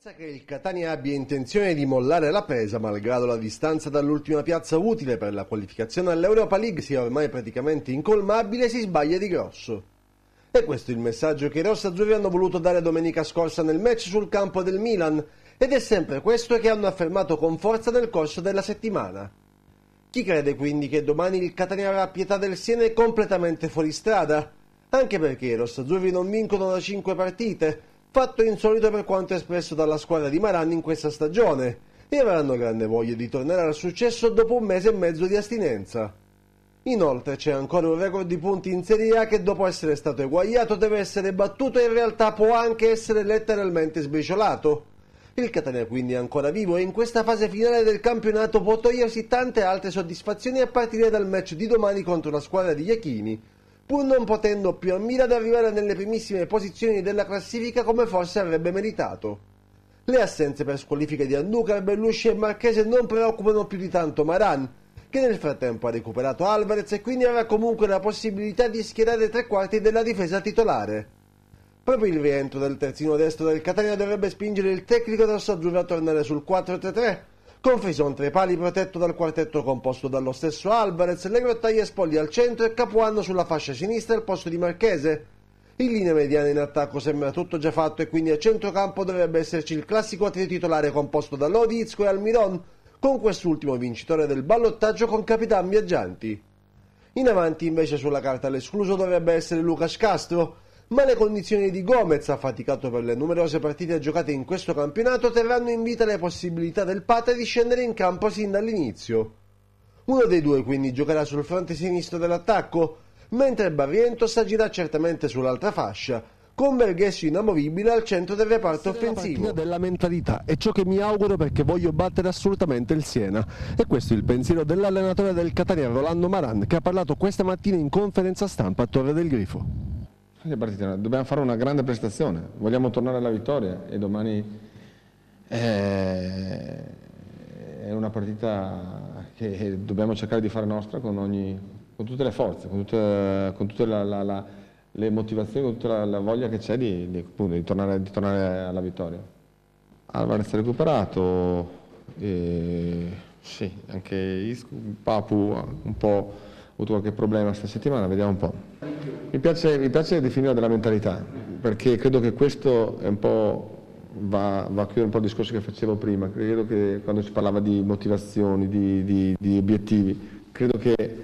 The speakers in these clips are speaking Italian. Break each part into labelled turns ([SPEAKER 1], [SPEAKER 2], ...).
[SPEAKER 1] Pensa che il Catania abbia intenzione di mollare la presa, malgrado la distanza dall'ultima piazza utile per la qualificazione all'Europa League sia ormai praticamente incolmabile, si sbaglia di grosso. E questo è il messaggio che i rossazzurri hanno voluto dare domenica scorsa nel match sul campo del Milan, ed è sempre questo che hanno affermato con forza nel corso della settimana. Chi crede quindi che domani il Catania avrà pietà del Siena è completamente fuori strada? Anche perché i rossazzurri non vincono da 5 partite, fatto insolito per quanto espresso dalla squadra di Maran in questa stagione, e avranno grande voglia di tornare al successo dopo un mese e mezzo di astinenza. Inoltre c'è ancora un record di punti in Serie A che dopo essere stato eguagliato deve essere battuto e in realtà può anche essere letteralmente sbriciolato. Il Catania quindi è ancora vivo e in questa fase finale del campionato può togliersi tante altre soddisfazioni a partire dal match di domani contro la squadra di Iachini, pur non potendo più a Milan arrivare nelle primissime posizioni della classifica come forse avrebbe meritato. Le assenze per squalifiche di Anduca, Bellusci e Marchese non preoccupano più di tanto Maran, che nel frattempo ha recuperato Alvarez e quindi avrà comunque la possibilità di schierare tre quarti della difesa titolare. Proprio il rientro del terzino destro del Catania dovrebbe spingere il tecnico rossoazzurro a tornare sul 4-3-3, con Frison tra i pali protetto dal quartetto composto dallo stesso Alvarez, Legro e Spogli al centro e Capuano sulla fascia sinistra al posto di Marchese. In linea mediana in attacco sembra tutto già fatto e quindi a centrocampo dovrebbe esserci il classico atleta titolare composto da Lodi, Izco e Almiron, con quest'ultimo vincitore del ballottaggio con Capitan Viaggianti. In avanti invece sulla carta l'escluso dovrebbe essere Lucas Castro, ma le condizioni di Gomez, affaticato per le numerose partite giocate in questo campionato, terranno in vita le possibilità del Pate di scendere in campo sin dall'inizio. Uno dei due quindi giocherà sul fronte sinistro dell'attacco, mentre Barrientos agirà certamente sull'altra fascia, con Berghesso inamovibile al centro del reparto offensivo. La della mentalità è ciò che mi auguro perché voglio battere assolutamente il Siena. E questo è il pensiero dell'allenatore del Catania Rolando Maran che ha parlato questa mattina in conferenza stampa a Torre del Grifo
[SPEAKER 2] dobbiamo fare una grande prestazione, vogliamo tornare alla vittoria e domani eh, è una partita che dobbiamo cercare di fare nostra con, ogni, con tutte le forze, con tutte, con tutte la, la, la, le motivazioni, con tutta la, voglia che c'è di, di, di, tornare, di, tornare, alla vittoria. Alvarez recuperato, e, sì, anche Isco, Papu un po' avuto qualche problema questa settimana, vediamo un po'. Mi piace, mi piace definire della mentalità, perché credo che questo è un po' va, va a chiudere un po' il discorso che facevo prima, credo che quando si parlava di motivazioni, di, di, di obiettivi, credo che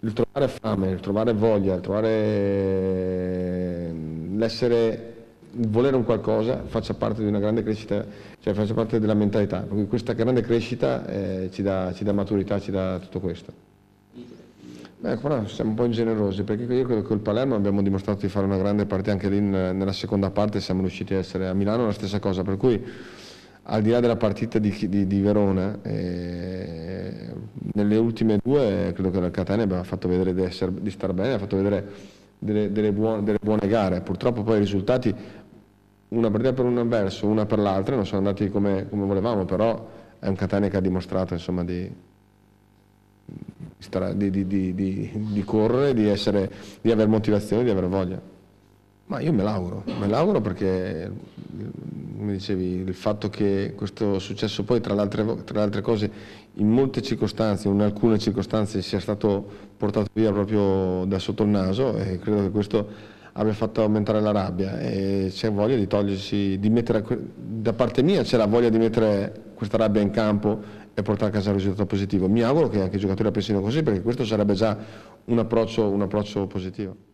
[SPEAKER 2] il trovare fame, il trovare voglia, il trovare mm, l'essere il volere un qualcosa faccia parte di una grande crescita, cioè faccia parte della mentalità, perché questa grande crescita eh, ci, dà, ci dà maturità, ci dà tutto questo. Beh, però siamo un po' ingenerosi perché io credo che col Palermo abbiamo dimostrato di fare una grande partita anche lì nella seconda parte siamo riusciti a essere a Milano la stessa cosa, per cui al di là della partita di, di, di Verona, eh, nelle ultime due credo che la Catania abbia fatto vedere di, essere, di star bene, ha fatto vedere delle, delle, buone, delle, buone, gare, purtroppo poi i risultati una partita per un verso, una per l'altra, non sono andati come, come volevamo, però è un Catania che ha dimostrato insomma, di, di, di, di, di correre, essere, di, avere motivazione, di avere voglia. Ma io me l'auguro, me l'auguro perché come dicevi il fatto che questo successo poi tra le, altre, tra le altre cose in molte circostanze, in alcune circostanze sia stato portato via proprio da sotto il naso e credo che questo abbia fatto aumentare la rabbia e c'è voglia di togliersi, di mettere, da parte mia c'era voglia di mettere questa rabbia in campo e portare a casa un risultato positivo. Mi auguro che anche i giocatori la pensino così perché questo sarebbe già un approccio, un approccio positivo.